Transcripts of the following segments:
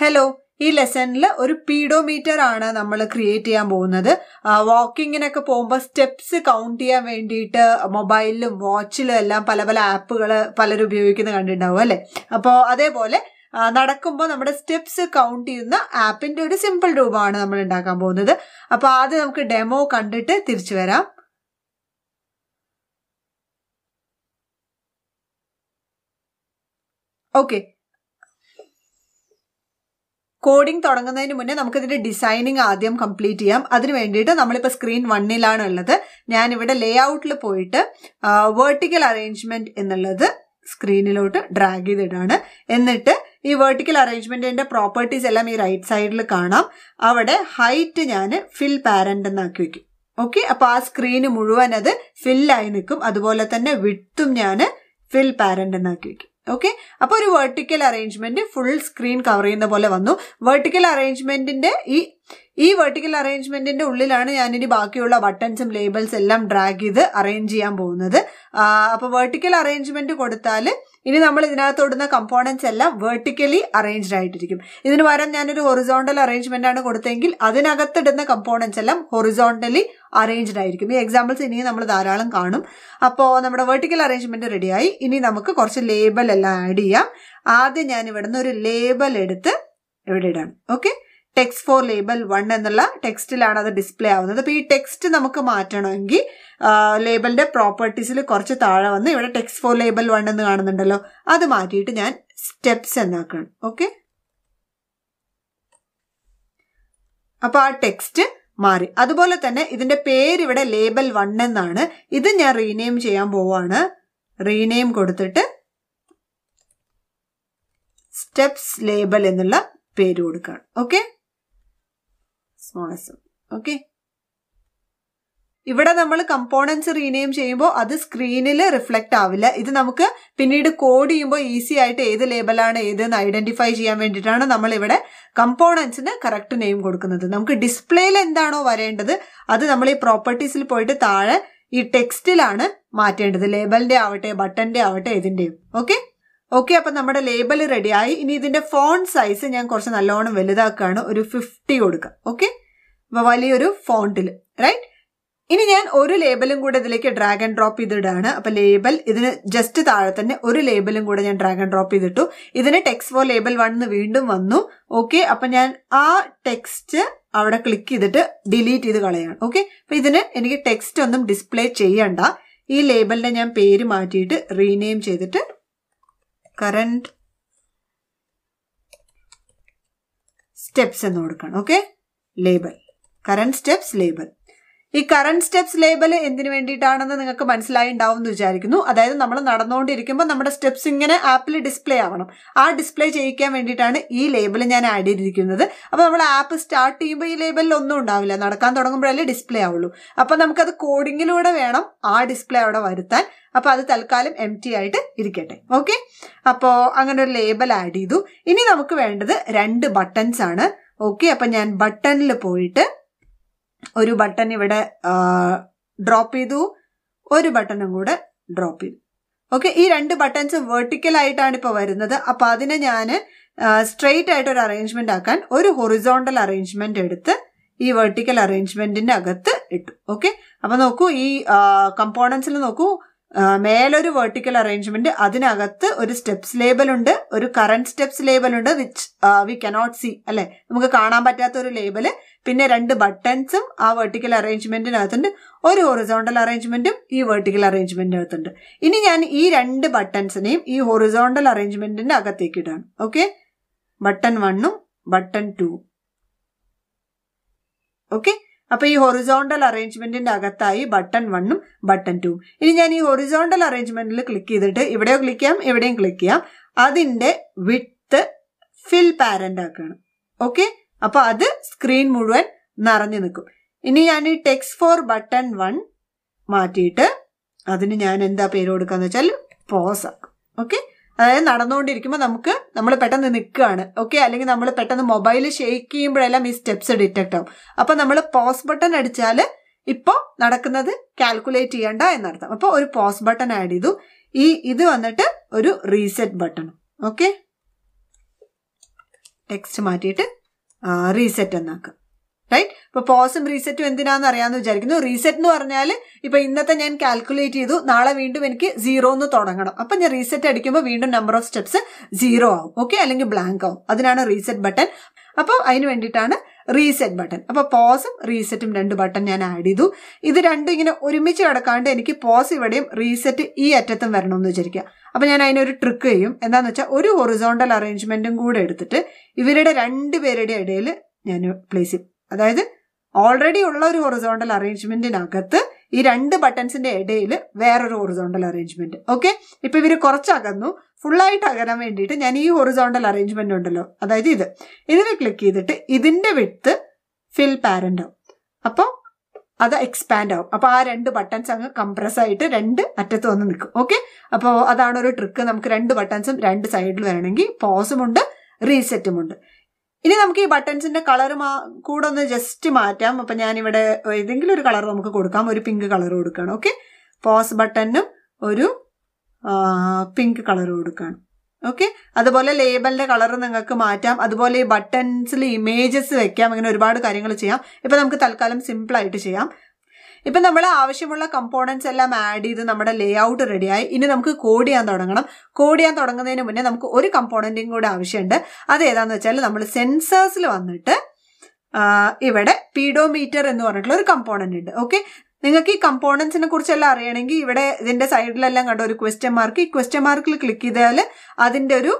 Hello ഈ ലെസണിൽ ഒരു pedometer ആണ് നമ്മൾ ക്രിയേറ്റ് ചെയ്യാൻ പോകുന്നത് വാക്കിങ്ങിനൊക്കെ പോകുമ്പോൾ സ്റ്റെപ്സ് കൗണ്ട് ചെയ്യാൻ വേണ്ടിയിട്ട് മൊബൈലിലും വാച്ചിലും എല്ലാം പല പല ആപ്പുകൾ പലരും ഉപയോഗിക്കുന്നത് കണ്ടിട്ടുണ്ടാവും അല്ലേ അപ്പോൾ അതേപോലെ നടക്കുമ്പോൾ നമ്മുടെ സ്റ്റെപ്സ് കൗണ്ട് ചെയ്യുന്ന ആപ്പിൻ്റെ ഒരു സിമ്പിൾ രൂപമാണ് നമ്മൾ ഉണ്ടാക്കാൻ പോകുന്നത് അപ്പോൾ ആദ്യം നമുക്ക് ഡെമോ കണ്ടിട്ട് തിരിച്ചു വരാം ഓക്കെ കോഡിംഗ് തുടങ്ങുന്നതിന് മുന്നേ നമുക്കിതിൻ്റെ ഡിസൈനിങ് ആദ്യം കംപ്ലീറ്റ് ചെയ്യാം അതിന് വേണ്ടിയിട്ട് നമ്മളിപ്പോൾ സ്ക്രീൻ വണ്ണിലാണ് ഉള്ളത് ഞാനിവിടെ ലേ ഔട്ടിൽ പോയിട്ട് വേർട്ടിക്കൽ അറേഞ്ച്മെൻറ്റ് എന്നുള്ളത് സ്ക്രീനിലോട്ട് ഡ്രാഗ് ചെയ്തിടാണ് എന്നിട്ട് ഈ വേർട്ടിക്കൽ അറേഞ്ച്മെൻറ്റിൻ്റെ പ്രോപ്പർട്ടീസ് എല്ലാം ഈ റൈറ്റ് സൈഡിൽ കാണാം അവിടെ ഹൈറ്റ് ഞാൻ ഫിൽ പാരൻ്റ് എന്നാക്കി വയ്ക്കും ഓക്കെ അപ്പോൾ ആ സ്ക്രീന് മുഴുവൻ അത് ഫില്ലായി നിൽക്കും അതുപോലെ തന്നെ വിട്ടും ഞാൻ ഫിൽ പാരൻ്റ് എന്നാക്കി വയ്ക്കും ഓക്കെ അപ്പോൾ ഒരു vertical arrangement full screen cover ചെയ്യുന്ന പോലെ വന്നു വെർട്ടിക്കൽ അറേഞ്ച്മെന്റിന്റെ ഈ ഈ വെർട്ടിക്കൽ അറേഞ്ച്മെന്റിന്റെ ഉള്ളിലാണ് ഞാനിനി ബാക്കിയുള്ള ബട്ടൺസും ലേബൽസ് എല്ലാം ഡ്രാഗ് ചെയ്ത് അറേഞ്ച് ചെയ്യാൻ പോകുന്നത് അപ്പോൾ വെർട്ടിക്കൽ അറേഞ്ച്മെന്റ് കൊടുത്താൽ ഇനി നമ്മൾ ഇതിനകത്തോടുന്ന കമ്പോണൻസ് എല്ലാം വെർട്ടിക്കലി അറേഞ്ച്ഡ് ആയിട്ടിരിക്കും ഇതിന് പകരം ഞാനൊരു ഹൊറിസോണ്ടൽ അറേഞ്ച്മെന്റ് ആണ് കൊടുത്തെങ്കിൽ അതിനകത്തിടുന്ന കമ്പോണൻസ് എല്ലാം ഹൊറിസോണ്ടലി അറേഞ്ച്ഡ് ആയിരിക്കും ഈ എക്സാമ്പിൾസ് ഇനിയും നമ്മൾ ധാരാളം കാണും അപ്പോൾ നമ്മുടെ വെർട്ടിക്കൽ അറേഞ്ച്മെന്റ് റെഡിയായി ഇനി നമുക്ക് കുറച്ച് ലേബൽ എല്ലാം ആഡ് ചെയ്യാം ആദ്യം ഞാൻ ഇവിടുന്ന് ഒരു ലേബൽ എടുത്ത് ഇവിടെ ഇടാം okay text for label one എന്നുള്ള ടെക്സ്റ്റിലാണ് അത് ഡിസ്പ്ലേ ആവുന്നത് അപ്പോൾ ഈ ടെക്സ്റ്റ് നമുക്ക് മാറ്റണമെങ്കിൽ ലേബലിൻ്റെ പ്രോപ്പർട്ടീസിൽ കുറച്ച് താഴെ വന്ന് ഇവിടെ ടെക്സ്റ്റ് ഫോർ ലേബൽ വൺ എന്ന് കാണുന്നുണ്ടല്ലോ അത് മാറ്റിയിട്ട് ഞാൻ സ്റ്റെപ്സ് എന്നാക്കണം ഓക്കെ അപ്പോൾ ആ ടെക്സ്റ്റ് മാറി അതുപോലെ തന്നെ ഇതിൻ്റെ പേര് ഇവിടെ ലേബൽ വൺ എന്നാണ് ഇത് ഞാൻ റീനെയിം ചെയ്യാൻ പോവാണ് റീനെയിം കൊടുത്തിട്ട് സ്റ്റെപ്സ് ലേബൽ എന്നുള്ള പേര് കൊടുക്കുകയാണ് ഓക്കെ സ്മോളസ്റ്റ് ഓക്കെ ഇവിടെ നമ്മൾ കമ്പോണൻസ് റീനെയിം ചെയ്യുമ്പോൾ അത് സ്ക്രീനിൽ റിഫ്ലക്റ്റ് ആവില്ല ഇത് നമുക്ക് പിന്നീട് കോഡ് ചെയ്യുമ്പോൾ ഈസി ആയിട്ട് ഏത് ലേബലാണ് ഏതെന്ന് ഐഡന്റിഫൈ ചെയ്യാൻ വേണ്ടിയിട്ടാണ് നമ്മൾ ഇവിടെ കമ്പോണൻസിന് കറക്റ്റ് നെയിം കൊടുക്കുന്നത് നമുക്ക് ഡിസ്പ്ലേയിൽ എന്താണോ വരേണ്ടത് അത് നമ്മൾ ഈ പ്രോപ്പർട്ടീസിൽ പോയിട്ട് താഴെ ഈ ടെക്സ്റ്റിലാണ് മാറ്റേണ്ടത് ലേബലിന്റെ ആവട്ടെ ബട്ടന്റെ ആവട്ടെ ഇതിന്റെയും ഓക്കെ ഓക്കെ അപ്പം നമ്മുടെ ലേബൽ റെഡിയായി ഇനി ഇതിൻ്റെ ഫോൺ സൈസ് ഞാൻ കുറച്ച് നല്ലോണം വലുതാക്കുകയാണ് ഒരു ഫിഫ്റ്റി കൊടുക്കുക ഓക്കെ വലിയൊരു ഫോണ്ടിൽ റൈറ്റ് ഇനി ഞാൻ ഒരു ലേബലും കൂടെ ഇതിലേക്ക് ഡ്രാഗ് ആൻഡ് ഡ്രോപ്പ് ചെയ്തിടാണ് അപ്പം ലേബൽ ഇതിന് ജസ്റ്റ് താഴെ തന്നെ ഒരു ലേബലും കൂടെ ഞാൻ ഡ്രാഗ് ആൻഡ് ഡ്രോപ്പ് ചെയ്തിട്ടു ഇതിന് ടെക്സ്റ്റ് ഫോർ ലേബൽ വൺ എന്ന് വീണ്ടും വന്നു ഓക്കെ അപ്പം ഞാൻ ആ ടെക്സ്റ്റ് അവിടെ ക്ലിക്ക് ചെയ്തിട്ട് ഡിലീറ്റ് ചെയ്ത് കളയാണ് ഓക്കെ അപ്പം ഇതിന് എനിക്ക് ടെക്സ്റ്റ് ഒന്നും ഡിസ്പ്ലേ ചെയ്യണ്ട ഈ ലേബലിനെ ഞാൻ പേര് മാറ്റിയിട്ട് റീനെയിം ചെയ്തിട്ട് കറണ്ട് സ്റ്റെപ്സ് എന്ന് കൊടുക്കണം okay label current steps label ഈ കറണ്ട് സ്റ്റെപ്സ് ലേബൽ എന്തിനു വേണ്ടിയിട്ടാണെന്ന് നിങ്ങൾക്ക് മനസ്സിലായി ഉണ്ടാവും എന്ന് വിചാരിക്കുന്നു അതായത് നമ്മൾ നടന്നുകൊണ്ടിരിക്കുമ്പോൾ നമ്മുടെ സ്റ്റെപ്സ് ഇങ്ങനെ ആപ്പിൽ ഡിസ്പ്ലേ ആവണം ആ ഡിസ്പ്ലേ ചെയ്യിക്കാൻ വേണ്ടിയിട്ടാണ് ഈ ലേബൽ ഞാൻ ആഡ് ചെയ്തിരിക്കുന്നത് അപ്പോൾ നമ്മൾ ആപ്പ് സ്റ്റാർട്ട് ചെയ്യുമ്പോൾ ഈ ലേബലിൽ ഒന്നും ഉണ്ടാവില്ല നടക്കാൻ തുടങ്ങുമ്പോഴല്ലേ ഡിസ്പ്ലേ ആവുള്ളൂ അപ്പോൾ നമുക്കത് കോഡിങ്ങിലൂടെ വേണം ആ ഡിസ്പ്ലേ അവിടെ വരുത്താൻ അപ്പോൾ അത് തൽക്കാലം എം ടി ആയിട്ട് ഇരിക്കട്ടെ ഓക്കെ അപ്പോൾ അങ്ങനെ ഒരു ലേബൽ ആഡ് ചെയ്തു ഇനി നമുക്ക് വേണ്ടത് രണ്ട് ബട്ടൺസ് ആണ് ഓക്കെ അപ്പം ഞാൻ ബട്ടണിൽ പോയിട്ട് ഒരു ബട്ടൺ ഇവിടെ ഡ്രോപ്പ് ചെയ്തു ഒരു ബട്ടണും കൂടെ ഡ്രോപ്പ് ചെയ്തു ഓക്കെ ഈ രണ്ട് ബട്ടൺസ് വെർട്ടിക്കൽ ആയിട്ടാണ് ഇപ്പോൾ വരുന്നത് അപ്പോൾ അതിനെ ഞാൻ സ്ട്രെയിറ്റ് ആയിട്ട് ഒരു അറേഞ്ച്മെന്റ് ആക്കാൻ ഒരു ഹൊറിസോണ്ടൽ അറേഞ്ച്മെന്റ് എടുത്ത് ഈ വെർട്ടിക്കൽ അറേഞ്ച്മെന്റിന്റെ അകത്ത് ഇട്ടു ഓക്കെ അപ്പൊ നോക്കൂ ഈ കമ്പോണൻസിൽ നോക്കൂ മേലൊരു വെർട്ടിക്കൽ അറേഞ്ച്മെന്റ് അതിനകത്ത് ഒരു സ്റ്റെപ്സ് ലേബൽ ഉണ്ട് ഒരു കറന്റ് സ്റ്റെപ്സ് ലേബൽ ഉണ്ട് വിച്ച് വി കനോട്ട് സി അല്ലെ നമുക്ക് കാണാൻ പറ്റാത്ത ഒരു ലേബല് പിന്നെ രണ്ട് ബട്ടൺസും ആ വെർട്ടിക്കൽ അറേഞ്ച്മെന്റിനകത്തുണ്ട് ഒരു ഹൊറിസോണ്ടൽ അറേഞ്ച്മെന്റും ഈ വെർട്ടിക്കൽ അറേഞ്ച്മെന്റിനകത്തുണ്ട് ഇനി ഞാൻ ഈ രണ്ട് ബട്ടൺസിനെയും ഈ ഹൊറിസോണ്ടൽ അറേഞ്ച്മെന്റിന്റെ അകത്തേക്ക് ഇടാണ് ഓക്കെ ബട്ടൺ വണ്ണും ബട്ടൺ ടു ഓക്കെ അപ്പോൾ ഈ ഹൊറിസോണ്ടൽ അറേഞ്ച്മെന്റിന്റെ അകത്തായി ബട്ടൺ വണ്ണും ബട്ടൺ ടൂവും ഇനി ഞാൻ ഈ ഹൊറിസോണ്ടൽ അറേഞ്ച്മെന്റിൽ ക്ലിക്ക് ചെയ്തിട്ട് ഇവിടെയോ ക്ലിക്ക് ചെയ്യാം എവിടെയും ക്ലിക്ക് ചെയ്യാം അതിന്റെ വിത്ത് ഫിൽ പാരന്റ് ആക്കാണ് ഓക്കെ അപ്പോൾ അത് സ്ക്രീൻ മുഴുവൻ നിറഞ്ഞു നിൽക്കും ഇനി ഞാൻ ഈ ടെക്സ് ഫോർ ബട്ടൺ വൺ മാറ്റിയിട്ട് അതിന് ഞാൻ എന്താ പേര് കൊടുക്കാന്ന് വെച്ചാൽ പോസ് ആക്കും ഓക്കെ അതായത് നടന്നുകൊണ്ടിരിക്കുമ്പോൾ നമുക്ക് നമ്മൾ പെട്ടെന്ന് നിൽക്കുകയാണ് ഓക്കെ അല്ലെങ്കിൽ നമ്മൾ പെട്ടെന്ന് മൊബൈൽ ഷെയ്ക്ക് ചെയ്യുമ്പോഴെല്ലാം ഈ സ്റ്റെപ്സ് ഡിറ്റക്ട് ആവും അപ്പോൾ നമ്മൾ പോസ് ബട്ടൺ അടിച്ചാൽ ഇപ്പോൾ നടക്കുന്നത് കാൽക്കുലേറ്റ് ചെയ്യണ്ട എന്നർത്ഥം അപ്പോൾ ഒരു പോസ് ബട്ടൺ ആഡ് ചെയ്തു ഈ ഇത് വന്നിട്ട് ഒരു റീസെറ്റ് ബട്ടൺ ഓക്കെ ടെക്സ്റ്റ് മാറ്റിയിട്ട് റീസെറ്റ് എന്നാക്കാം റൈറ്റ് ഇപ്പൊ പോസും റീസെറ്റും എന്തിനാന്ന് അറിയാന്ന് വിചാരിക്കുന്നു റീസെറ്റ് എന്ന് പറഞ്ഞാൽ ഇപ്പൊ ഇന്നത്തെ ഞാൻ കാൽക്കുലേറ്റ് ചെയ്തു നാളെ വീണ്ടും എനിക്ക് സീറോ എന്ന് തുടങ്ങണം അപ്പൊ ഞാൻ റീസെറ്റ് അടിക്കുമ്പോൾ വീണ്ടും നമ്പർ ഓഫ് സ്റ്റെപ്സ് സീറോ ആവും ഓക്കെ അല്ലെങ്കിൽ ബ്ലാങ്ക് ആവും അതിനാണ് റീസെറ്റ് ബട്ടൺ അപ്പൊ അതിന് വേണ്ടിയിട്ടാണ് റീസെറ്റ് ബട്ടൺ അപ്പൊ പോസും റീസെറ്റും രണ്ട് ബട്ടൺ ഞാൻ ആഡ് ചെയ്തു ഇത് രണ്ടും ഇങ്ങനെ ഒരുമിച്ച് കിടക്കാണ്ട് എനിക്ക് പോസ് ഇവിടെയും റീസെറ്റ് ഈ അറ്റത്തും വരണമെന്ന് വിചാരിക്കുക അപ്പൊ ഞാൻ അതിനൊരു ട്രിക്ക് ചെയ്യും എന്താണെന്ന് വെച്ചാൽ ഒരു ഹൊറിസോണ്ടൽ അറേഞ്ച്മെന്റും കൂടെ എടുത്തിട്ട് ഇവരുടെ രണ്ടുപേരുടെ ഇടയിൽ ഞാൻ പ്ലേസ് ചെയ്യും അതായത് ഓൾറെഡി ഉള്ള ഒരു ഹൊറിസോണ്ടൽ അറേഞ്ച്മെന്റിനകത്ത് ഈ രണ്ട് ബട്ടൺസിന്റെ ഇടയിൽ വേറൊരു ഹൊറിസോണ്ടൽ അറേഞ്ച്മെന്റ് ഓക്കെ ഇപ്പൊ ഇവര് കുറച്ചകന്നു ഫുള്ളായിട്ട് അകരാൻ വേണ്ടിയിട്ട് ഞാൻ ഈ ഹൊറിസോണ്ടൽ അറേഞ്ച്മെന്റ് ഉണ്ടല്ലോ അതായത് ഇത് ഇതിനെ ക്ലിക്ക് ചെയ്തിട്ട് ഇതിന്റെ വിട്ട് ഫിൽ പാരന്റ് ആവും അപ്പോൾ അത് എക്സ്പാൻഡ് ആവും അപ്പോൾ ആ രണ്ട് ബട്ടൺസ് അങ്ങ് കംപ്രസ് ആയിട്ട് രണ്ട് അറ്റത്ത് വന്ന് നിൽക്കും ഓക്കെ അപ്പോൾ അതാണ് ഒരു ട്രിക്ക് നമുക്ക് രണ്ട് ബട്ടൺസും രണ്ട് സൈഡിൽ വേണമെങ്കിൽ പോസും ഉണ്ട് റീസെറ്റും ഉണ്ട് ഇനി നമുക്ക് ഈ ബട്ടൺസിന്റെ കളർ കൂടെ ഒന്ന് ജസ്റ്റ് മാറ്റാം അപ്പൊ ഞാനിവിടെ ഏതെങ്കിലും ഒരു കളർ നമുക്ക് കൊടുക്കാം ഒരു പിങ്ക് കളർ കൊടുക്കണം ഓക്കെ പോസ് ബട്ടണിനും ഒരു പിങ്ക് കളർ കൊടുക്കണം ഓക്കെ അതുപോലെ ലേബലിന്റെ കളർ നിങ്ങൾക്ക് മാറ്റാം അതുപോലെ ഈ ബട്ടൺസിൽ ഇമേജസ് വെക്കാം അങ്ങനെ ഒരുപാട് കാര്യങ്ങൾ ചെയ്യാം ഇപ്പൊ നമുക്ക് തൽക്കാലം ആയിട്ട് ചെയ്യാം ഇപ്പം നമ്മൾ ആവശ്യമുള്ള കമ്പോണൻസ് എല്ലാം ആഡ് ചെയ്ത് നമ്മുടെ ലേ ഔട്ട് റെഡിയായി ഇനി നമുക്ക് കോഡ് ചെയ്യാൻ തുടങ്ങണം കോഡ് ചെയ്യാൻ തുടങ്ങുന്നതിന് മുന്നേ നമുക്ക് ഒരു കമ്പോണൻറ്റും കൂടെ ആവശ്യമുണ്ട് അത് ഏതാന്ന് വെച്ചാൽ നമ്മൾ സെൻസേഴ്സിൽ വന്നിട്ട് ഇവിടെ പീഡോമീറ്റർ എന്ന് പറഞ്ഞിട്ടുള്ള ഒരു കമ്പോണൻ്റ് ഉണ്ട് ഓക്കെ നിങ്ങൾക്ക് ഈ കമ്പോണൻസിനെ കുറിച്ചെല്ലാം അറിയണമെങ്കിൽ ഇവിടെ ഇതിൻ്റെ സൈഡിലെല്ലാം കണ്ട ഒരു ക്വസ്റ്റ്യൻ മാർക്ക് ഈ ക്വസ്റ്റ്യൻ മാർക്കിൽ ക്ലിക്ക് ചെയ്താൽ അതിൻ്റെ ഒരു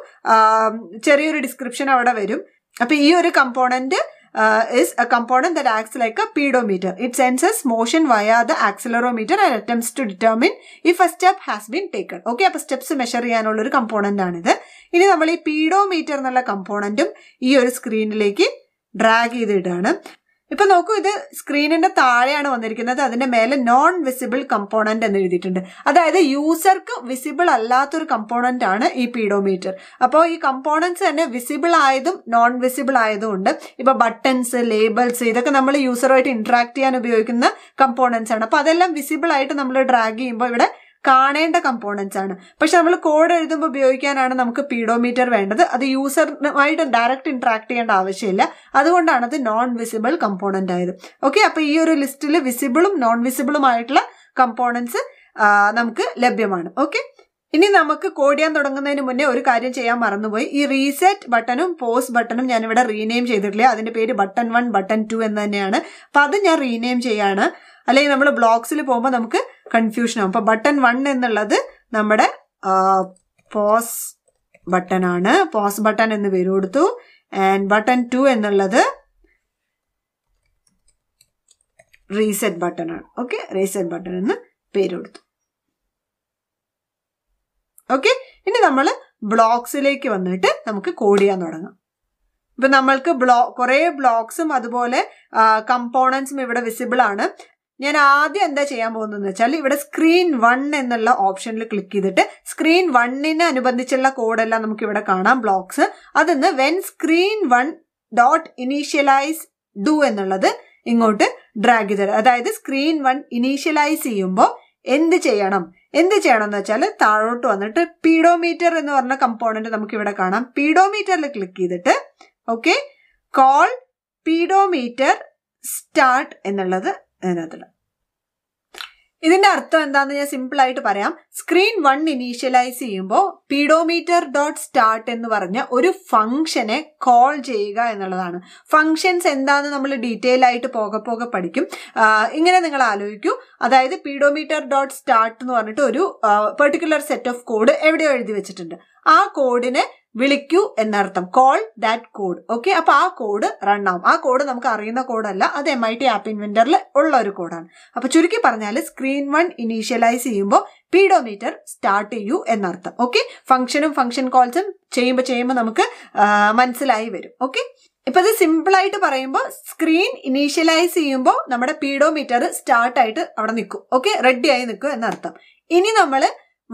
ചെറിയൊരു ഡിസ്ക്രിപ്ഷൻ അവിടെ വരും അപ്പോൾ ഈ ഒരു component uh, is a component that acts like a pedometer. It senses motion via the accelerometer and attempts to determine if a step has been taken. Okay, അപ്പോൾ സ്റ്റെപ്സ് മെഷർ ചെയ്യാനുള്ള ഒരു കമ്പോണൻ്റ് ആണിത് ഇനി നമ്മൾ ഈ പീഡോമീറ്റർ എന്നുള്ള കമ്പോണൻറ്റും ഈ ഒരു സ്ക്രീനിലേക്ക് ഡ്രാഗ് ചെയ്തിട്ടാണ് ഇപ്പൊ നോക്കൂ ഇത് സ്ക്രീനിന്റെ താഴെയാണ് വന്നിരിക്കുന്നത് അതിന്റെ മേലെ നോൺ വിസിബിൾ കമ്പോണന്റ് എന്ന് എഴുതിയിട്ടുണ്ട് അതായത് യൂസർക്ക് വിസിബിൾ അല്ലാത്തൊരു കമ്പോണന്റ് ആണ് ഈ പീഡോമീറ്റർ അപ്പോൾ ഈ കമ്പോണൻസ് തന്നെ വിസിബിൾ ആയതും നോൺ വിസിബിൾ ആയതും ഉണ്ട് ഇപ്പൊ ബട്ടൺസ് ലേബിൾസ് ഇതൊക്കെ നമ്മൾ യൂസറുമായിട്ട് ഇന്ററാക്ട് ചെയ്യാൻ ഉപയോഗിക്കുന്ന കമ്പോണൻസ് ആണ് അപ്പൊ അതെല്ലാം വിസിബിൾ ആയിട്ട് നമ്മൾ ഡ്രാഗ് ചെയ്യുമ്പോൾ ഇവിടെ കാണേണ്ട കമ്പോണൻസ് ആണ് പക്ഷെ നമ്മൾ കോഡ് എഴുതുമ്പോൾ ഉപയോഗിക്കാനാണ് നമുക്ക് പീഡോമീറ്റർ വേണ്ടത് അത് യൂസറുമായിട്ട് ഡയറക്റ്റ് ഇൻട്രാക്ട് ചെയ്യേണ്ട ആവശ്യമില്ല അതുകൊണ്ടാണ് അത് നോൺ വിസിബിൾ കമ്പോണൻ്റ് ആയത് ഓക്കെ അപ്പോൾ ഈ ഒരു ലിസ്റ്റിൽ വിസിബിളും നോൺ വിസിബിളുമായിട്ടുള്ള കമ്പോണൻസ് നമുക്ക് ലഭ്യമാണ് ഓക്കെ ഇനി നമുക്ക് ചെയ്യാൻ തുടങ്ങുന്നതിന് മുന്നേ ഒരു കാര്യം ചെയ്യാൻ മറന്നുപോയി ഈ റീസെറ്റ് ബട്ടണും പോസ് ബട്ടണും ഇവിടെ റീനെയിം ചെയ്തിട്ടില്ല അതിന്റെ പേര് ബട്ടൺ വൺ ബട്ടൺ ടു എന്ന് തന്നെയാണ് അപ്പം അത് ഞാൻ റീനെയിം ചെയ്യാണ് അല്ലെങ്കിൽ നമ്മൾ ബ്ലോക്സിൽ പോകുമ്പോൾ നമുക്ക് കൺഫ്യൂഷൻ ആവും അപ്പൊ ബട്ടൺ വൺ എന്നുള്ളത് നമ്മുടെ പോസ് ബട്ടൺ ആണ് പോസ് ബട്ടൺ എന്ന് പേര് കൊടുത്തു ആൻഡ് ബട്ടൺ ടു എന്നുള്ളത് റീസെറ്റ് ബട്ടൺ ആണ് ഓക്കെ റീസെറ്റ് ബട്ടൺ എന്ന് പേര് കൊടുത്തു ഓക്കെ ഇനി നമ്മൾ ബ്ലോക്സിലേക്ക് വന്നിട്ട് നമുക്ക് കോഡ് ചെയ്യാൻ തുടങ്ങാം ഇപ്പൊ നമ്മൾക്ക് ബ്ലോ കുറേ ബ്ലോക്സും അതുപോലെ കമ്പോണൻസും ഇവിടെ വിസിബിൾ ആണ് ഞാൻ ആദ്യം എന്താ ചെയ്യാൻ പോകുന്നതെന്ന് വെച്ചാൽ ഇവിടെ സ്ക്രീൻ വൺ എന്നുള്ള ഓപ്ഷനിൽ ക്ലിക്ക് ചെയ്തിട്ട് സ്ക്രീൻ വണ്ണിന് അനുബന്ധിച്ചുള്ള കോഡെല്ലാം നമുക്ക് ഇവിടെ കാണാം ബ്ലോക്സ് അതിന്ന് when screen one dot initialize do എന്നുള്ളത് ഇങ്ങോട്ട് ഡ്രാഗ് ചെയ്തത് അതായത് സ്ക്രീൻ വൺ ഇനീഷ്യലൈസ് ചെയ്യുമ്പോൾ എന്ത് ചെയ്യണം എന്ത് ചെയ്യണം എന്ന് വെച്ചാൽ താഴോട്ട് വന്നിട്ട് പീഡോമീറ്റർ എന്ന് പറഞ്ഞ കമ്പോണന്റ് നമുക്ക് ഇവിടെ കാണാം പീഡോമീറ്ററിൽ ക്ലിക്ക് ചെയ്തിട്ട് ഓക്കെ കോൾ പീഡോമീറ്റർ സ്റ്റാർട്ട് എന്നുള്ളത് അതിനകത്തിടാം ഇതിന്റെ അർത്ഥം എന്താന്ന് ഞാൻ സിമ്പിൾ ആയിട്ട് പറയാം സ്ക്രീൻ വൺ ഇനീഷ്യലൈസ് ചെയ്യുമ്പോൾ പീഡോമീറ്റർ ഡോട്ട് സ്റ്റാർട്ട് എന്ന് പറഞ്ഞ ഒരു ഫംഗ്ഷനെ കോൾ ചെയ്യുക എന്നുള്ളതാണ് ഫംഗ്ഷൻസ് എന്താണെന്ന് നമ്മൾ ഡീറ്റെയിൽ ആയിട്ട് പോകെ പോകെ പഠിക്കും ഇങ്ങനെ നിങ്ങൾ ആലോചിക്കൂ അതായത് പീഡോമീറ്റർ ഡോട്ട് സ്റ്റാർട്ട് എന്ന് പറഞ്ഞിട്ട് ഒരു പെർട്ടിക്കുലർ സെറ്റ് ഓഫ് കോഡ് എവിടെയോ എഴുതി വെച്ചിട്ടുണ്ട് ആ കോഡിനെ വിളിക്കൂ എന്നർത്ഥം കോൾ ദാറ്റ് കോഡ് ഓക്കെ അപ്പോൾ ആ കോഡ് റൺ ആവും ആ കോഡ് നമുക്ക് അറിയുന്ന കോഡല്ല അത് എം ഐ ടി ആപ്പ് ഇൻവെന്ററിൽ ഉള്ള ഒരു കോഡാണ് അപ്പോൾ ചുരുക്കി പറഞ്ഞാൽ സ്ക്രീൻ വൺ ഇനീഷ്യലൈസ് ചെയ്യുമ്പോൾ പീഡോമീറ്റർ സ്റ്റാർട്ട് ചെയ്യൂ എന്നർത്ഥം ഓക്കെ ഫംഗ്ഷനും ഫംഗ്ഷൻ കോൾസും ചെയ്യുമ്പോൾ ചെയ്യുമ്പോൾ നമുക്ക് മനസ്സിലായി വരും ഓക്കെ ഇപ്പൊ ഇത് സിമ്പിൾ ആയിട്ട് പറയുമ്പോൾ സ്ക്രീൻ ഇനീഷ്യലൈസ് ചെയ്യുമ്പോൾ നമ്മുടെ പീഡോമീറ്റർ സ്റ്റാർട്ട് ആയിട്ട് അവിടെ നിൽക്കും ഓക്കെ റെഡി ആയി നിൽക്കും എന്നർത്ഥം ഇനി നമ്മൾ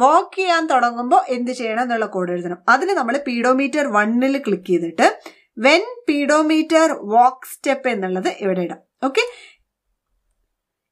വാക്ക് ചെയ്യാൻ തുടങ്ങുമ്പോൾ എന്ത് ചെയ്യണം എന്നുള്ള കോഡ് എഴുതണം അതിന് നമ്മൾ പീഡോമീറ്റർ വണ്ണിൽ ക്ലിക്ക് ചെയ്തിട്ട് വെൻ പീഡോമീറ്റർ വാക്ക് സ്റ്റെപ്പ് എന്നുള്ളത് ഇവിടെ ഇടാം ഓക്കെ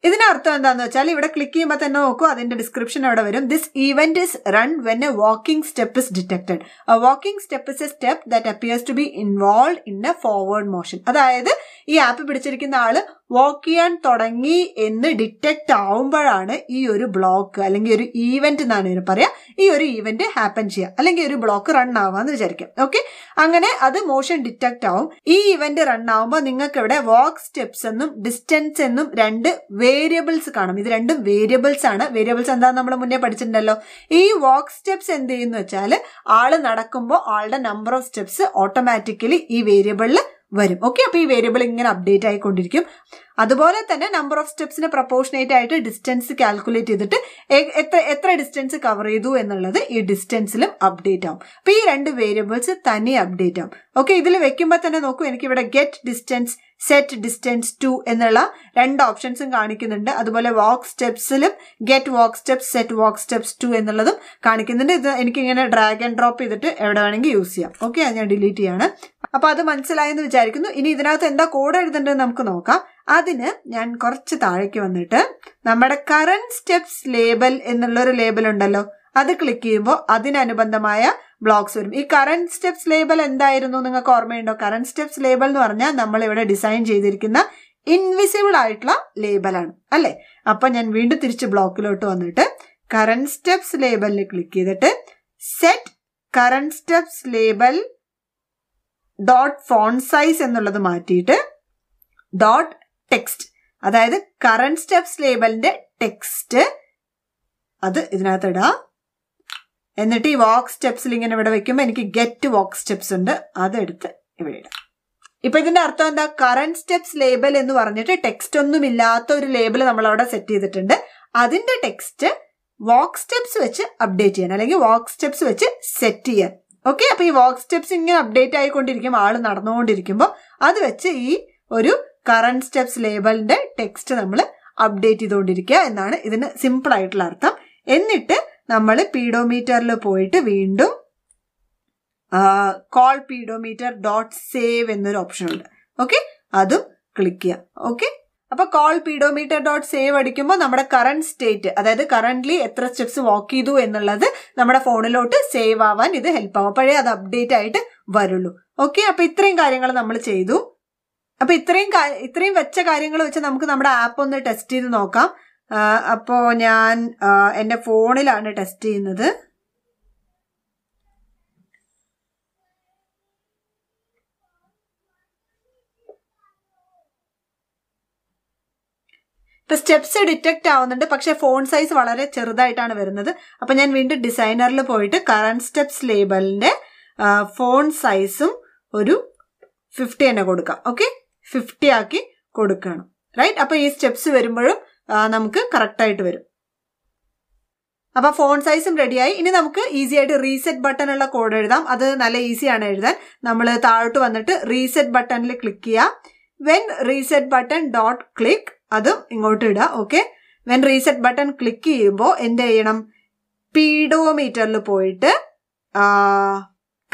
ഇതിനർത്ഥം എന്താണെന്ന് വെച്ചാൽ ഇവിടെ ക്ലിക്ക് ചെയ്യുമ്പോൾ തന്നെ നോക്കൂ അതിന്റെ ഡിസ്ക്രിപ്ഷൻ അവിടെ വരും this event is run when a walking step is detected a walking step is a step that appears to be involve in a forward motion അതായത് ഈ ആപ്പ് പിടിച്ചിരിക്കുന്ന ആള് വർക്ക് ചെയ്യാൻ തുടങ്ങി എന്ന് ഡിറ്റക്റ്റ് ആവുമ്പോഴാണ് ഈ ഒരു ബ്ലോക്ക് അല്ലെങ്കിൽ ഒരു ഈവെന്റ് എന്നാണ് ഇതിന് പറയാം ഈ ഒരു ഈവെന്റ് ഹാപ്പൻ ചെയ്യാം അല്ലെങ്കിൽ ഒരു ബ്ലോക്ക് റൺ ആവാന്ന് വിചാരിക്കാം ഓക്കെ അങ്ങനെ അത് മോഷൻ ഡിറ്റക്റ്റ് ആവും ഈ ഇവന്റ് റൺ ആവുമ്പോൾ നിങ്ങൾക്ക് ഇവിടെ വർക്ക് സ്റ്റെപ്സ് എന്നും ഡിസ്റ്റൻസ് എന്നും രണ്ട് വേരിയബിൾസ് കാണും ഇത് രണ്ടും വേരിയബിൾസ് ആണ് വേരിയബിൾസ് എന്താ നമ്മൾ മുന്നേ പഠിച്ചിട്ടുണ്ടല്ലോ ഈ വർക്ക് സ്റ്റെപ്സ് എന്ത് ചെയ്യുന്നു വെച്ചാൽ ആള് നടക്കുമ്പോൾ ആളുടെ നമ്പർ ഓഫ് സ്റ്റെപ്സ് ഓട്ടോമാറ്റിക്കലി ഈ വേരിയബിളിൽ വരും ഓക്കെ അപ്പോൾ ഈ വേരിയബിൾ ഇങ്ങനെ അപ്ഡേറ്റ് ആയിക്കൊണ്ടിരിക്കും അതുപോലെ തന്നെ നമ്പർ ഓഫ് സ്റ്റെപ്സിന് പ്രപ്പോർഷനേറ്റ് ആയിട്ട് ഡിസ്റ്റൻസ് കാൽക്കുലേറ്റ് ചെയ്തിട്ട് എത്ര എത്ര ഡിസ്റ്റൻസ് കവർ ചെയ്തു എന്നുള്ളത് ഈ ഡിസ്റ്റൻസിലും അപ്ഡേറ്റ് ആവും അപ്പോൾ ഈ രണ്ട് വേരിയബിൾസ് തന്നെ അപ്ഡേറ്റ് ആവും ഓക്കെ ഇതിൽ വെക്കുമ്പോൾ തന്നെ നോക്കൂ എനിക്ക് ഇവിടെ get distance set distance to എന്നുള്ള രണ്ട് ഓപ്ഷൻസും കാണിക്കുന്നുണ്ട് അതുപോലെ വാക്ക് സ്റ്റെപ്സിലും get walk steps set walk steps to എന്നുള്ളതും കാണിക്കുന്നുണ്ട് ഇത് എനിക്കിങ്ങനെ ഡ്രാഗ് ആൻഡ് ഡ്രോപ്പ് ചെയ്തിട്ട് എവിടെ വേണമെങ്കിൽ യൂസ് ചെയ്യാം ഓക്കെ അത് ഞാൻ ഡിലീറ്റ് ചെയ്യാണ് അപ്പോൾ അത് മനസ്സിലായെന്ന് വിചാരിക്കുന്നു ഇനി ഇതിനകത്ത് എന്താ കോഡ് എഴുതേണ്ടത് നമുക്ക് നോക്കാം അതിന് ഞാൻ കുറച്ച് താഴേക്ക് വന്നിട്ട് നമ്മുടെ കറണ്ട് സ്റ്റെപ്സ് ലേബൽ എന്നുള്ളൊരു ലേബൽ ഉണ്ടല്ലോ അത് ക്ലിക്ക് ചെയ്യുമ്പോൾ അതിനനുബന്ധമായ ബ്ലോക്സ് വരും ഈ കറണ്ട് സ്റ്റെപ്സ് ലേബൽ എന്തായിരുന്നു നിങ്ങൾക്ക് ഓർമ്മയുണ്ടോ കറണ്ട് സ്റ്റെപ്സ് ലേബൽ എന്ന് പറഞ്ഞാൽ നമ്മൾ ഇവിടെ ഡിസൈൻ ചെയ്തിരിക്കുന്ന ഇൻവിസിബിൾ ആയിട്ടുള്ള ലേബലാണ് അല്ലേ അപ്പം ഞാൻ വീണ്ടും തിരിച്ച് ബ്ലോക്കിലോട്ട് വന്നിട്ട് കറണ്ട് സ്റ്റെപ്സ് ലേബലിൽ ക്ലിക്ക് ചെയ്തിട്ട് set current steps label dot font size എന്നുള്ളത് മാറ്റിയിട്ട് ഡോട്ട് ടെക്സ്റ്റ് അതായത് കറണ്ട് സ്റ്റെപ്സ് ലേബലിന്റെ ടെക്സ്റ്റ് അത് ഇതിനകത്ത് ഇടാം എന്നിട്ട് ഈ വാക്ക് സ്റ്റെപ്സിൽ ഇങ്ങനെ ഇവിടെ വെക്കുമ്പോൾ എനിക്ക് ഗെറ്റ് വാക്ക് സ്റ്റെപ്സ് ഉണ്ട് അതെടുത്ത് ഇവിടെ ഇടാം ഇപ്പൊ ഇതിന്റെ അർത്ഥം എന്താ കറണ്ട് സ്റ്റെപ്സ് ലേബൽ എന്ന് പറഞ്ഞിട്ട് ടെക്സ്റ്റ് ഒന്നും ഇല്ലാത്ത ഒരു ലേബൽ നമ്മൾ അവിടെ സെറ്റ് ചെയ്തിട്ടുണ്ട് അതിന്റെ ടെക്സ്റ്റ് വാക്ക് സ്റ്റെപ്സ് വെച്ച് അപ്ഡേറ്റ് ചെയ്യാൻ അല്ലെങ്കിൽ വാക്ക് സ്റ്റെപ്സ് വെച്ച് സെറ്റ് ചെയ്യാൻ ഓക്കെ അപ്പൊ ഈ വാക്ക് സ്റ്റെപ്സ് ഇങ്ങനെ അപ്ഡേറ്റ് ആയിക്കൊണ്ടിരിക്കും ആള് നടന്നുകൊണ്ടിരിക്കുമ്പോൾ അത് വെച്ച് ഈ ഒരു കറണ്ട് സ്റ്റെപ്സ് ലേബലിന്റെ ടെക്സ്റ്റ് നമ്മൾ അപ്ഡേറ്റ് ചെയ്തുകൊണ്ടിരിക്കുക എന്നാണ് ഇതിന് സിമ്പിൾ ആയിട്ടുള്ള അർത്ഥം എന്നിട്ട് നമ്മൾ പീഡോമീറ്ററിൽ പോയിട്ട് വീണ്ടും കോൾ പീഡോമീറ്റർ ഡോട്ട് സേവ് എന്നൊരു ഓപ്ഷൻ ഉണ്ട് ഓക്കെ അതും ക്ലിക്ക് ചെയ്യാം ഓക്കെ അപ്പോൾ കോൾ പീഡോമീറ്റർ ഡോട്ട് സേവ് അടിക്കുമ്പോൾ നമ്മുടെ കറണ്ട് സ്റ്റേറ്റ് അതായത് കറണ്ട്ലി എത്ര സ്റ്റെപ്സ് വാക്ക് ചെയ്തു എന്നുള്ളത് നമ്മുടെ ഫോണിലോട്ട് സേവ് ആവാൻ ഇത് ഹെൽപ്പ് ആവും അപ്പോഴേ അത് അപ്ഡേറ്റ് ആയിട്ട് വരുള്ളൂ ഓക്കെ അപ്പോൾ ഇത്രയും കാര്യങ്ങൾ നമ്മൾ ചെയ്തു അപ്പോൾ ഇത്രയും ഇത്രയും വെച്ച കാര്യങ്ങൾ വെച്ച് നമുക്ക് നമ്മുടെ ആപ്പ് ഒന്ന് ടെസ്റ്റ് ചെയ്ത് നോക്കാം അപ്പോ ഞാൻ എന്റെ ഫോണിലാണ് ടെസ്റ്റ് ചെയ്യുന്നത് ഇപ്പൊ സ്റ്റെപ്സ് ഡിറ്റക്ട് ആവുന്നുണ്ട് പക്ഷെ ഫോൺ സൈസ് വളരെ ചെറുതായിട്ടാണ് വരുന്നത് അപ്പൊ ഞാൻ വീണ്ടും ഡിസൈനറിൽ പോയിട്ട് കറണ്ട് സ്റ്റെപ്സ് ലേബലിന്റെ ഫോൺ സൈസും ഒരു ഫിഫ്റ്റി തന്നെ കൊടുക്കാം ഓക്കെ ഫിഫ്റ്റി ആക്കി കൊടുക്കണം റൈറ്റ് അപ്പോൾ ഈ സ്റ്റെപ്സ് വരുമ്പോഴും നമുക്ക് ആയിട്ട് വരും അപ്പോൾ ഫോൺ സൈസും റെഡിയായി ഇനി നമുക്ക് ഈസി ആയിട്ട് റീസെറ്റ് ബട്ടൺ ഉള്ള കോഡ് എഴുതാം അത് നല്ല ഈസിയാണ് എഴുതാൻ നമ്മൾ താഴോട്ട് വന്നിട്ട് റീസെറ്റ് ബട്ടണിൽ ക്ലിക്ക് ചെയ്യുക when reset button dot click അതും ഇങ്ങോട്ട് ഇടുക okay when reset button click ചെയ്യുമ്പോൾ എന്ത് ചെയ്യണം പീഡോമീറ്ററിൽ പോയിട്ട്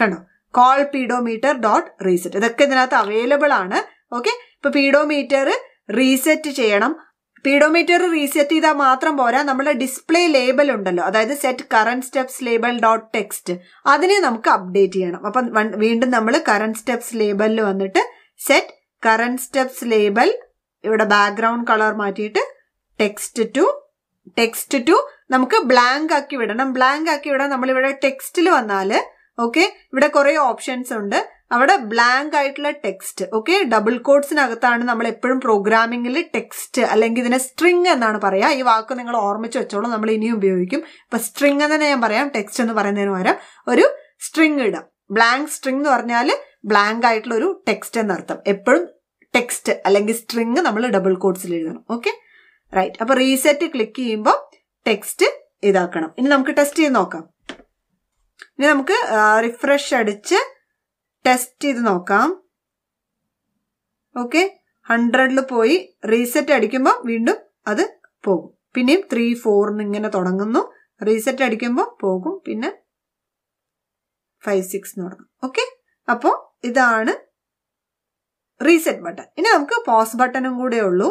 കണ്ടോ കോൾ പീഡോമീറ്റർ ഡോട്ട് റീസെറ്റ് ഇതൊക്കെ ഇതിനകത്ത് അവൈലബിൾ ആണ് ഓക്കെ ഇപ്പൊ പീഡോമീറ്റർ റീസെറ്റ് ചെയ്യണം പീഡോമീറ്റർ റീസെറ്റ് ചെയ്താൽ മാത്രം പോരാ നമ്മുടെ ഡിസ്പ്ലേ ലേബൽ ഉണ്ടല്ലോ അതായത് set current steps label dot text അതിനെ നമുക്ക് അപ്ഡേറ്റ് ചെയ്യണം അപ്പൊ വീണ്ടും നമ്മൾ കറണ്ട് സ്റ്റെപ്സ് ലേബലിൽ വന്നിട്ട് സെറ്റ് കറണ്ട് സ്റ്റെപ്സ് ലേബൽ ഇവിടെ ബാക്ക്ഗ്രൗണ്ട് കളർ മാറ്റിയിട്ട് ടെക്സ്റ്റ് ടു ടെക്സ്റ്റ് ടു നമുക്ക് ബ്ലാങ്ക് ആക്കി വിടണം ബ്ലാങ്ക് ആക്കി വിടാൻ നമ്മളിവിടെ ടെക്സ്റ്റിൽ വന്നാൽ ഓക്കെ ഇവിടെ കുറേ ഓപ്ഷൻസ് ഉണ്ട് അവിടെ ബ്ലാങ്ക് ആയിട്ടുള്ള ടെക്സ്റ്റ് ഓക്കെ ഡബിൾ കോഡ്സിനകത്താണ് നമ്മൾ എപ്പോഴും പ്രോഗ്രാമിംഗിൽ ടെക്സ്റ്റ് അല്ലെങ്കിൽ ഇതിനെ സ്ട്രിങ് എന്നാണ് പറയുക ഈ വാക്ക് നിങ്ങൾ ഓർമ്മിച്ച് വെച്ചോളൂ നമ്മൾ ഇനിയും ഉപയോഗിക്കും ഇപ്പം സ്ട്രിങ് എന്ന് തന്നെ ഞാൻ പറയാം ടെക്സ്റ്റ് എന്ന് പറയുന്നതിന് പകരം ഒരു സ്ട്രിങ് ഇടാം ബ്ലാങ്ക് സ്ട്രിങ് എന്ന് പറഞ്ഞാൽ ബ്ലാങ്ക് ആയിട്ടുള്ള ഒരു ടെക്സ്റ്റ് എന്നർത്ഥം എപ്പോഴും ടെക്സ്റ്റ് അല്ലെങ്കിൽ സ്ട്രിങ് നമ്മൾ ഡബിൾ കോഡ്സിൽ എഴുതണം ഓക്കെ റൈറ്റ് അപ്പോൾ റീസെറ്റ് ക്ലിക്ക് ചെയ്യുമ്പോൾ ടെക്സ്റ്റ് ഇതാക്കണം ഇനി നമുക്ക് ടെസ്റ്റ് ചെയ്ത് നോക്കാം ഇനി നമുക്ക് റിഫ്രഷ് അടിച്ച് ടെസ്റ്റ് ചെയ്ത് നോക്കാം ഓക്കെ ഹൺഡ്രഡിൽ പോയി റീസെറ്റ് അടിക്കുമ്പോൾ വീണ്ടും അത് പോകും പിന്നെയും ത്രീ ഫോറിന് ഇങ്ങനെ തുടങ്ങുന്നു റീസെറ്റ് അടിക്കുമ്പോൾ പോകും പിന്നെ ഫൈവ് സിക്സ് തുടങ്ങും ഓക്കെ അപ്പോൾ ഇതാണ് റീസെറ്റ് ബട്ടൺ ഇനി നമുക്ക് പോസ് ബട്ടനും കൂടെ ഉള്ളൂ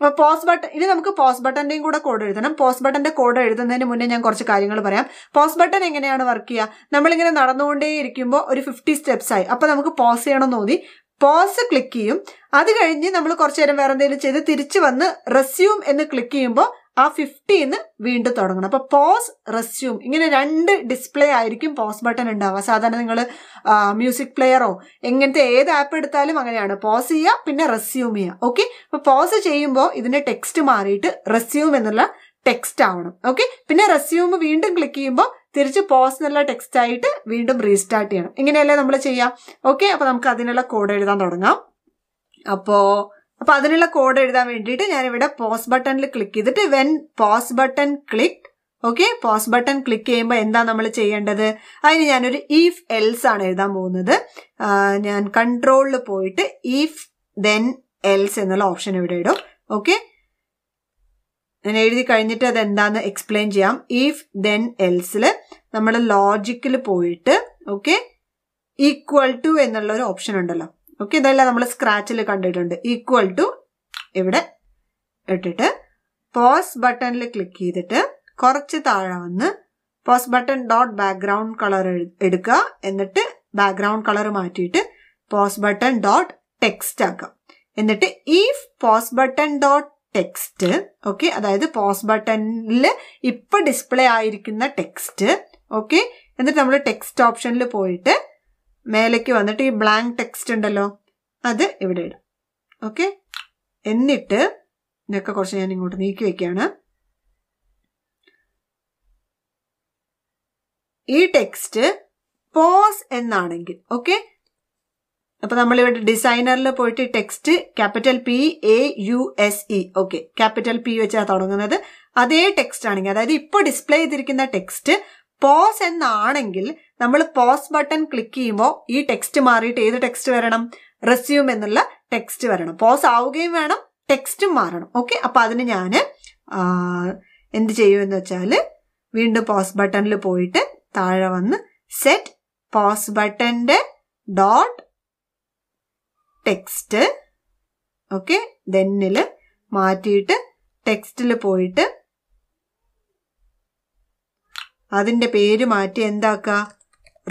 അപ്പോൾ പോസ് ബട്ടൺ ഇനി നമുക്ക് പോസ് ബട്ടൻ്റെയും കൂടെ കോഡ് എഴുതണം പോസ് ബട്ടൻ്റെ കോഡ് എഴുതുന്നതിന് മുന്നേ ഞാൻ കുറച്ച് കാര്യങ്ങൾ പറയാം പോസ് ബട്ടൺ എങ്ങനെയാണ് വർക്ക് ചെയ്യുക നമ്മളിങ്ങനെ നടന്നുകൊണ്ടേ ഇരിക്കുമ്പോൾ ഒരു ഫിഫ്റ്റി സ്റ്റെപ്സ് ആയി അപ്പോൾ നമുക്ക് പോസ് ചെയ്യണം തോന്നി പോസ് ക്ലിക്ക് ചെയ്യും അത് കഴിഞ്ഞ് നമ്മൾ കുറച്ച് നേരം വേറെ എന്തെങ്കിലും ചെയ്ത് തിരിച്ചു വന്ന് റെസ്യൂം എന്ന് ക്ലിക്ക് ചെയ്യുമ്പോൾ ആ ഫിഫ്റ്റീന്ന് വീണ്ടും തുടങ്ങണം അപ്പോൾ പോസ് റെസ്യൂം ഇങ്ങനെ രണ്ട് ഡിസ്പ്ലേ ആയിരിക്കും പോസ് ബട്ടൺ ഉണ്ടാവുക സാധാരണ നിങ്ങൾ മ്യൂസിക് പ്ലെയറോ എങ്ങനത്തെ ഏത് ആപ്പ് എടുത്താലും അങ്ങനെയാണ് പോസ് ചെയ്യുക പിന്നെ റെസ്യൂം ചെയ്യുക ഓക്കെ അപ്പൊ പോസ് ചെയ്യുമ്പോൾ ഇതിന്റെ ടെക്സ്റ്റ് മാറിയിട്ട് റെസ്യൂം എന്നുള്ള ടെക്സ്റ്റ് ആവണം ഓക്കെ പിന്നെ റെസ്യൂം വീണ്ടും ക്ലിക്ക് ചെയ്യുമ്പോൾ തിരിച്ച് പോസ് എന്നുള്ള ടെക്സ്റ്റ് ആയിട്ട് വീണ്ടും റീസ്റ്റാർട്ട് ചെയ്യണം ഇങ്ങനെയല്ലേ നമ്മൾ ചെയ്യാം ഓക്കെ അപ്പൊ നമുക്ക് അതിനുള്ള കോഡ് എഴുതാൻ തുടങ്ങാം അപ്പോൾ അപ്പോൾ അതിനുള്ള കോഡ് എഴുതാൻ വേണ്ടിയിട്ട് ഞാനിവിടെ പോസ് ബട്ടണിൽ ക്ലിക്ക് ചെയ്തിട്ട് when pause button click okay pause button click ചെയ്യുമ്പോൾ എന്താ നമ്മൾ ചെയ്യേണ്ടത് അതിന് ഞാനൊരു ഇഫ് എൽസ് ആണ് എഴുതാൻ പോകുന്നത് ഞാൻ കൺട്രോളിൽ പോയിട്ട് ഇഫ് ദെൻ എൽസ് എന്നുള്ള ഓപ്ഷൻ ഇവിടെ ഇടും ഓക്കെ ഞാൻ എഴുതി കഴിഞ്ഞിട്ട് അത് എന്താന്ന് എക്സ്പ്ലെയിൻ ചെയ്യാം ഇഫ് ദെൻ എൽസിൽ നമ്മൾ ലോജിക്കിൽ പോയിട്ട് ഓക്കെ ഈക്വൽ ടു എന്നുള്ള ഒരു ഓപ്ഷൻ ഉണ്ടല്ലോ ഓക്കെ ഇതെല്ലാം നമ്മൾ സ്ക്രാച്ചിൽ കണ്ടിട്ടുണ്ട് ഈക്വൽ ടു ഇവിടെ ഇട്ടിട്ട് പോസ് ബട്ടണിൽ ക്ലിക്ക് ചെയ്തിട്ട് കുറച്ച് താഴെ വന്ന് pause button dot background colour എടുക്കുക എന്നിട്ട് ബാക്ക്ഗ്രൗണ്ട് കളർ മാറ്റിയിട്ട് പോസ് ബട്ടൺ ഡോട്ട് ടെക്സ്റ്റ് ആക്കാം എന്നിട്ട് ഈ pause button dot text okay അതായത് പോസ് ബട്ടണിൽ ഇപ്പം ഡിസ്പ്ലേ ആയിരിക്കുന്ന ടെക്സ്റ്റ് ഓക്കെ എന്നിട്ട് നമ്മൾ ടെക്സ്റ്റ് ഓപ്ഷനിൽ പോയിട്ട് മേലേക്ക് വന്നിട്ട് ഈ ബ്ലാങ്ക് ടെക്സ്റ്റ് ഉണ്ടല്ലോ അത് ഇവിടെ ഇടാം ഓക്കെ എന്നിട്ട് ഇതൊക്കെ കുറച്ച് ഞാൻ ഇങ്ങോട്ട് നീക്കി വയ്ക്കുകയാണ് ഈ ടെക്സ്റ്റ് പോസ് എന്നാണെങ്കിൽ ഓക്കെ അപ്പൊ നമ്മളിവിടെ ഡിസൈനറിൽ പോയിട്ട് text capital P A U S E okay capital P വെച്ചാണ് തുടങ്ങുന്നത് അതേ ടെക്സ്റ്റ് ആണെങ്കിൽ അതായത് ഇപ്പോൾ ഡിസ്പ്ലേ ചെയ്തിരിക്കുന്ന ടെക്സ്റ്റ് പോസ് എന്നാണെങ്കിൽ നമ്മൾ പോസ് ബട്ടൺ ക്ലിക്ക് ചെയ്യുമ്പോൾ ഈ ടെക്സ്റ്റ് മാറിയിട്ട് ഏത് ടെക്സ്റ്റ് വരണം റെസ്യൂം എന്നുള്ള ടെക്സ്റ്റ് വരണം പോസ് ആവുകയും വേണം ടെക്സ്റ്റും മാറണം ഓക്കെ അപ്പോൾ അതിന് ഞാൻ എന്ത് ചെയ്യുമെന്ന് വെച്ചാൽ വീണ്ടും പോസ് ബട്ടണിൽ പോയിട്ട് താഴെ വന്ന് സെറ്റ് പോസ് ബട്ടൻ്റെ ഡോട്ട് ടെക്സ്റ്റ് ഓക്കെ ദെന്നിൽ മാറ്റിയിട്ട് ടെക്സ്റ്റിൽ പോയിട്ട് അതിൻ്റെ പേര് മാറ്റി എന്താക്കുക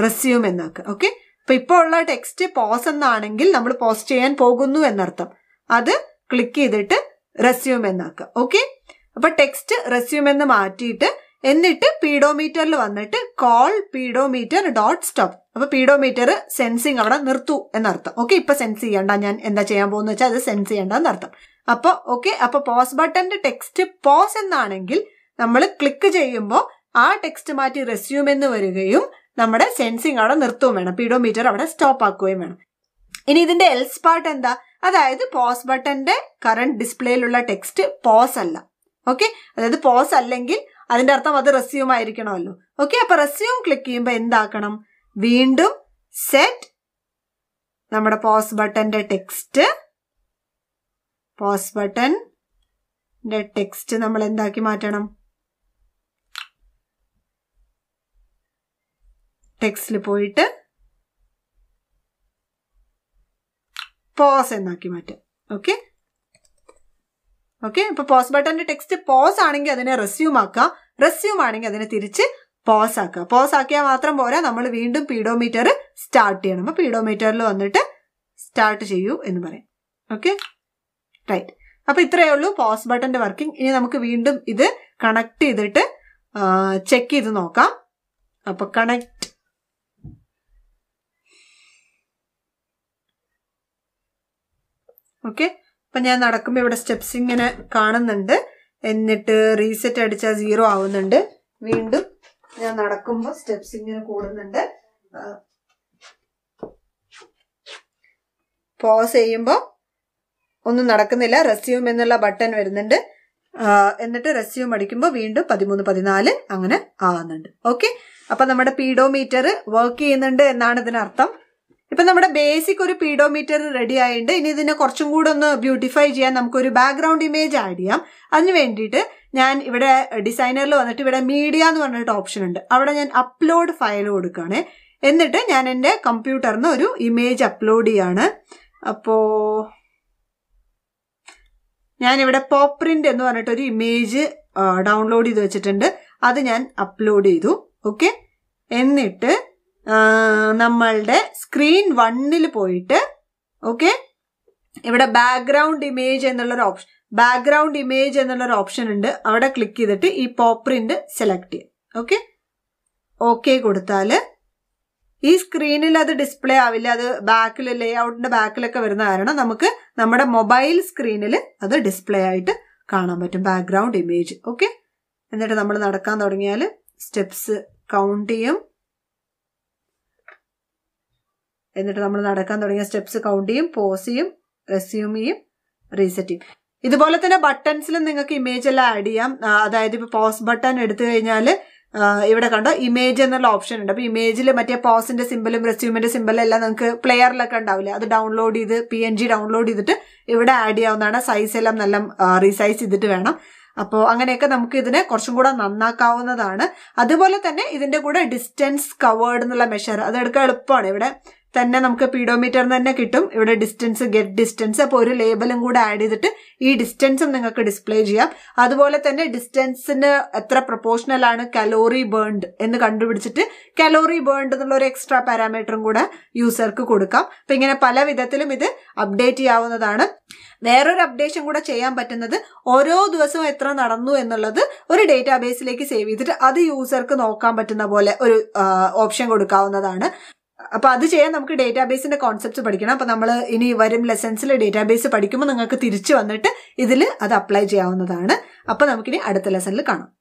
റെസ്യൂം എന്നാക്കുക ഓക്കെ അപ്പോൾ ഇപ്പോൾ ഉള്ള ടെക്സ്റ്റ് പോസ് എന്നാണെങ്കിൽ നമ്മൾ പോസ്റ്റ് ചെയ്യാൻ പോകുന്നു എന്നർത്ഥം അത് ക്ലിക്ക് ചെയ്തിട്ട് റെസ്യൂം എന്നാക്കുക ഓക്കെ അപ്പോൾ ടെക്സ്റ്റ് റെസ്യൂം എന്ന് മാറ്റിയിട്ട് എന്നിട്ട് പീഡോമീറ്ററിൽ വന്നിട്ട് കോൾ പീഡോമീറ്റർ ഡോട്ട് സ്റ്റോപ്പ് അപ്പൊ പീഡോമീറ്റർ സെൻസിങ് അവിടെ നിർത്തു എന്നർത്ഥം ഓക്കെ ഇപ്പൊ സെൻസ് ചെയ്യണ്ട ഞാൻ എന്താ ചെയ്യാൻ പോകുന്ന വെച്ചാൽ അത് സെൻസ് ചെയ്യണ്ട എന്നർത്ഥം അപ്പൊ ഓക്കെ അപ്പൊ പോസ് ബട്ടന്റെ ടെക്സ്റ്റ് പോസ് എന്നാണെങ്കിൽ നമ്മൾ ക്ലിക്ക് ചെയ്യുമ്പോൾ ആ ടെക്സ്റ്റ് മാറ്റി റെസ്യൂം എന്ന് വരികയും നമ്മുടെ സെൻസിങ് അവിടെ നിർത്തുകയും വേണം പീഡോമീറ്റർ അവിടെ സ്റ്റോപ്പ് ആക്കുകയും വേണം ഇനി ഇതിന്റെ എൽസ് പാർട്ട് എന്താ അതായത് പോസ് ബട്ടന്റെ കറണ്ട് ഡിസ്പ്ലേയിലുള്ള ടെക്സ്റ്റ് പോസ് അല്ല ഓക്കെ അതായത് പോസ് അല്ലെങ്കിൽ അതിന്റെ അർത്ഥം അത് റെസ്യൂം ആയിരിക്കണമല്ലോ ഓക്കെ അപ്പൊ റെസ്യൂം ക്ലിക്ക് ചെയ്യുമ്പോൾ എന്താക്കണം വീണ്ടും സെറ്റ് നമ്മുടെ പോസ് ബട്ടന്റെ ടെക്സ്റ്റ് പോസ് ബട്ടൻ ടെക്സ്റ്റ് നമ്മൾ എന്താക്കി മാറ്റണം ടെക്സ്റ്റിൽ പോയിട്ട് പോസ് എന്നാക്കി മാറ്റാം ഓക്കെ ഓക്കെ ഇപ്പൊ പോസ് ബട്ടന്റെ ടെക്സ്റ്റ് പോസ് ആണെങ്കിൽ അതിനെ റെസ്യൂം ആക്കാം റെസ്യൂം ആണെങ്കിൽ അതിനെ തിരിച്ച് പോസ് ആക്കുക പോസ് ആക്കിയാൽ മാത്രം പോരാ നമ്മൾ വീണ്ടും പീഡോമീറ്റർ സ്റ്റാർട്ട് ചെയ്യണം അപ്പൊ പീഡോമീറ്ററിൽ വന്നിട്ട് സ്റ്റാർട്ട് ചെയ്യൂ എന്ന് പറയാം ഓക്കെ റൈറ്റ് അപ്പോൾ ഇത്രയേ ഉള്ളൂ പോസ് ബട്ടന്റെ വർക്കിംഗ് ഇനി നമുക്ക് വീണ്ടും ഇത് കണക്ട് ചെയ്തിട്ട് ചെക്ക് ചെയ്ത് നോക്കാം അപ്പോൾ കണക്ട് ഓക്കെ അപ്പം ഞാൻ നടക്കുമ്പോൾ ഇവിടെ സ്റ്റെപ്സ് ഇങ്ങനെ കാണുന്നുണ്ട് എന്നിട്ട് റീസെറ്റ് അടിച്ചാൽ സീറോ ആവുന്നുണ്ട് വീണ്ടും ഞാൻ നടക്കുമ്പോൾ സ്റ്റെപ്സ് ഇങ്ങനെ കൂടുന്നുണ്ട് പോസ് ചെയ്യുമ്പോൾ ഒന്നും നടക്കുന്നില്ല റെസ്യൂം എന്നുള്ള ബട്ടൺ വരുന്നുണ്ട് എന്നിട്ട് റെസ്യൂം അടിക്കുമ്പോൾ വീണ്ടും പതിമൂന്ന് പതിനാല് അങ്ങനെ ആവുന്നുണ്ട് ഓക്കെ അപ്പം നമ്മുടെ പീഡോമീറ്റർ വർക്ക് ചെയ്യുന്നുണ്ട് എന്നാണ് ഇതിനർത്ഥം ഇപ്പം നമ്മുടെ ബേസിക് ഒരു പീഡോമീറ്റർ റെഡി ആയിട്ട് ഇനി ഇതിനെ കുറച്ചും കൂടെ ഒന്ന് ബ്യൂട്ടിഫൈ ചെയ്യാൻ നമുക്കൊരു ബാക്ക്ഗ്രൗണ്ട് ഇമേജ് ആഡ് ചെയ്യാം അതിന് വേണ്ടിയിട്ട് ഞാൻ ഇവിടെ ഡിസൈനറിൽ വന്നിട്ട് ഇവിടെ മീഡിയ എന്ന് പറഞ്ഞിട്ട് ഓപ്ഷൻ ഉണ്ട് അവിടെ ഞാൻ അപ്ലോഡ് ഫയൽ കൊടുക്കുകയാണ് എന്നിട്ട് ഞാൻ എൻ്റെ കമ്പ്യൂട്ടറിൽ നിന്ന് ഒരു ഇമേജ് അപ്ലോഡ് ചെയ്യാണ് അപ്പോൾ ഞാനിവിടെ പോപ്രിൻ്റ് എന്ന് പറഞ്ഞിട്ടൊരു ഇമേജ് ഡൗൺലോഡ് ചെയ്ത് വെച്ചിട്ടുണ്ട് അത് ഞാൻ അപ്ലോഡ് ചെയ്തു ഓക്കെ എന്നിട്ട് നമ്മളുടെ സ്ക്രീൻ വണ്ണിൽ പോയിട്ട് ഓക്കെ ഇവിടെ ബാക്ക്ഗ്രൗണ്ട് ഇമേജ് എന്നുള്ളൊരു ഓപ്ഷൻ ബാക്ക്ഗ്രൗണ്ട് ഇമേജ് എന്നുള്ളൊരു ഓപ്ഷൻ ഉണ്ട് അവിടെ ക്ലിക്ക് ചെയ്തിട്ട് ഈ പോപ്രിന്റ് സെലക്ട് ചെയ്യാം ഓക്കെ ഓക്കെ കൊടുത്താൽ ഈ സ്ക്രീനിൽ അത് ഡിസ്പ്ലേ ആവില്ല അത് ബാക്കിൽ ലേഔട്ടിന്റെ ബാക്കിലൊക്കെ വരുന്ന കാരണം നമുക്ക് നമ്മുടെ മൊബൈൽ സ്ക്രീനിൽ അത് ഡിസ്പ്ലേ ആയിട്ട് കാണാൻ പറ്റും ബാക്ക്ഗ്രൗണ്ട് ഇമേജ് ഓക്കെ എന്നിട്ട് നമ്മൾ നടക്കാൻ തുടങ്ങിയാൽ സ്റ്റെപ്സ് കൗണ്ട് ചെയ്യും എന്നിട്ട് നമ്മൾ നടക്കാൻ തുടങ്ങിയ സ്റ്റെപ്സ് കൗണ്ട് ചെയ്യും പോസ് ചെയ്യും റെസ്യൂം ചെയ്യും റീസെറ്റ് ചെയ്യും ഇതുപോലെ തന്നെ ബട്ടൺസിലും നിങ്ങൾക്ക് ഇമേജ് എല്ലാം ആഡ് ചെയ്യാം അതായത് ഇപ്പോൾ പോസ് ബട്ടൺ എടുത്തു കഴിഞ്ഞാൽ ഇവിടെ കണ്ടോ ഇമേജ് എന്നുള്ള ഓപ്ഷൻ ഉണ്ട് അപ്പോൾ ഇമേജിൽ മറ്റേ പോസിന്റെ സിമ്പലും റെസ്യൂമിന്റെ സിമ്പലും എല്ലാം നിങ്ങൾക്ക് പ്ലെയറിലൊക്കെ ഉണ്ടാവില്ലേ അത് ഡൗൺലോഡ് ചെയ്ത് പി എൻ ജി ഡൗൺലോഡ് ചെയ്തിട്ട് ഇവിടെ ആഡ് ചെയ്യാവുന്നതാണ് സൈസ് എല്ലാം നല്ല റീസൈസ് ചെയ്തിട്ട് വേണം അപ്പോൾ അങ്ങനെയൊക്കെ നമുക്ക് ഇതിനെ കുറച്ചും കൂടെ നന്നാക്കാവുന്നതാണ് അതുപോലെ തന്നെ ഇതിന്റെ കൂടെ ഡിസ്റ്റൻസ് കവേർഡ് എന്നുള്ള മെഷർ അത് എടുക്കാൻ എളുപ്പമാണ് ഇവിടെ തന്നെ നമുക്ക് പീഡോമീറ്റർ തന്നെ കിട്ടും ഇവിടെ ഡിസ്റ്റൻസ് ഗെറ്റ് ഡിസ്റ്റൻസ് അപ്പോൾ ഒരു ലേബലും കൂടെ ആഡ് ചെയ്തിട്ട് ഈ ഡിസ്റ്റൻസും നിങ്ങൾക്ക് ഡിസ്പ്ലേ ചെയ്യാം അതുപോലെ തന്നെ ഡിസ്റ്റൻസിന് എത്ര പ്രൊപ്പോർഷണൽ ആണ് കലോറി ബേൺഡ് എന്ന് കണ്ടുപിടിച്ചിട്ട് കലോറി ബേൺഡ് എന്നുള്ള ഒരു എക്സ്ട്രാ പാരാമീറ്ററും കൂടെ യൂസർക്ക് കൊടുക്കാം അപ്പം ഇങ്ങനെ പല വിധത്തിലും ഇത് അപ്ഡേറ്റ് ചെയ്യാവുന്നതാണ് വേറൊരു അപ്ഡേഷൻ കൂടെ ചെയ്യാൻ പറ്റുന്നത് ഓരോ ദിവസവും എത്ര നടന്നു എന്നുള്ളത് ഒരു ഡേറ്റാബേസിലേക്ക് സേവ് ചെയ്തിട്ട് അത് യൂസർക്ക് നോക്കാൻ പറ്റുന്ന പോലെ ഒരു ഓപ്ഷൻ കൊടുക്കാവുന്നതാണ് അപ്പോൾ അത് ചെയ്യാൻ നമുക്ക് ഡേറ്റാബേസിൻ്റെ കോൺസെപ്റ്റ്സ് പഠിക്കണം അപ്പോൾ നമ്മൾ ഇനി വരും ലെസൺസിൽ ഡേറ്റാബേസ് പഠിക്കുമ്പോൾ നിങ്ങൾക്ക് തിരിച്ചു വന്നിട്ട് ഇതിൽ അത് അപ്ലൈ ചെയ്യാവുന്നതാണ് അപ്പോൾ നമുക്കിനി അടുത്ത ലെസണിൽ കാണാം